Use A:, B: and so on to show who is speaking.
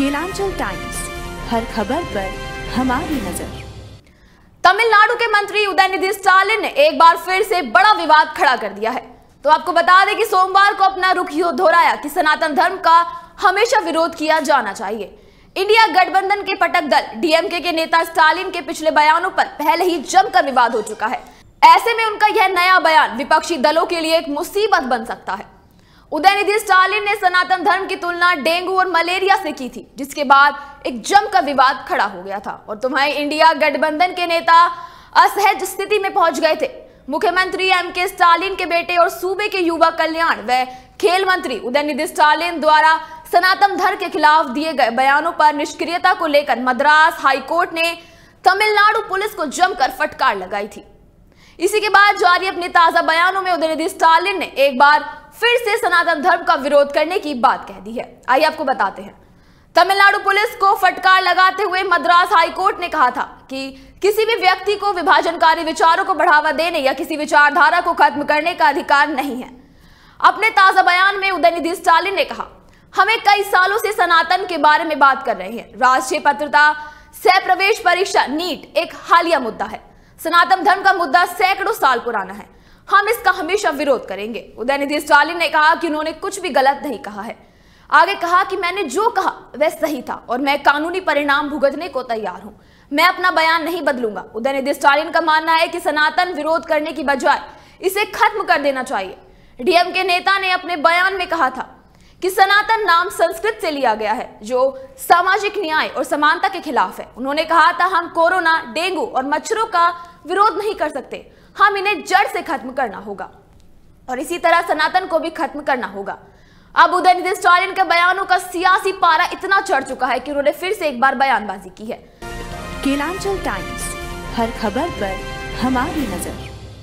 A: Kelanchal times हर खबर पर हमारी नजर तमिलनाडु के मंत्री उदयनिधि स्टालिन ने एक बार फिर से बड़ा विवाद खड़ा कर दिया है तो आपको बता दें कि सोमवार को अपना रुख दोहराया कि सनातन धर्म का हमेशा विरोध किया जाना चाहिए इंडिया गठबंधन के पटक दल डीएमके के नेता स्टालिन के पिछले बयानों पर पहले ही जमकर विवाद हो चुका है ऐसे में उनका यह नया बयान विपक्षी दलों के लिए एक मुसीबत बन सकता है उदयनिधि स्टालिन ने सनातन धर्म की तुलना डेंगू और मलेरिया से की थी जिसके बाद एक जमकर विवाद खड़ा हो गया था और तुम्हारे इंडिया गठबंधन के नेता असहज स्थिति में पहुंच गए थे मुख्यमंत्री एम के स्टालिन के बेटे और सूबे के युवा कल्याण व खेल मंत्री उदयनिधि स्टालिन द्वारा सनातन धर्म के खिलाफ दिए गए बयानों पर निष्क्रियता को लेकर मद्रास हाईकोर्ट ने तमिलनाडु पुलिस को जमकर फटकार लगाई थी इसी के बाद जारी अपने ताजा बयानों में उदयनिधि स्टालिन ने एक बार फिर से सनातन धर्म का विरोध करने की बात कह दी है आइए आपको बताते हैं तमिलनाडु पुलिस को फटकार लगाते हुए मद्रास हाईकोर्ट ने कहा था कि किसी भी व्यक्ति को विभाजनकारी विचारों को बढ़ावा देने या किसी विचारधारा को खत्म करने का अधिकार नहीं है अपने ताजा बयान में उदयनिधि स्टालिन ने कहा हमें कई सालों से सनातन के बारे में बात कर रहे हैं राष्ट्रीय पत्रता सह प्रवेश परीक्षा नीट एक हालिया मुद्दा है सनातन धर्म का मुद्दा सैकड़ों साल पुराना है हम इसका हमेशा विरोध करेंगे उदयनिधि स्टालिन ने कहा कि उन्होंने कुछ भी गलत नहीं कहा है आगे कहा कि मैंने जो कहा वह सही था और मैं कानूनी परिणाम भुगतने को तैयार हूं मैं अपना बयान नहीं बदलूंगा उदयनिधि स्टालिन का मानना है कि सनातन विरोध करने की बजाय इसे खत्म कर देना चाहिए डीएम के नेता ने अपने बयान में कहा था कि सनातन नाम संस्कृत से लिया गया है जो सामाजिक न्याय और समानता के खिलाफ है उन्होंने कहा था हम कोरोना डेंगू और मच्छरों का विरोध नहीं कर सकते हम इन्हें जड़ से खत्म करना होगा और इसी तरह सनातन को भी खत्म करना होगा अब उदयनिधि स्टालिन के बयानों का सियासी पारा इतना चढ़ चुका है कि उन्होंने फिर से एक बार बयानबाजी की है केलांचल टाइम्स हर खबर पर हमारी नजर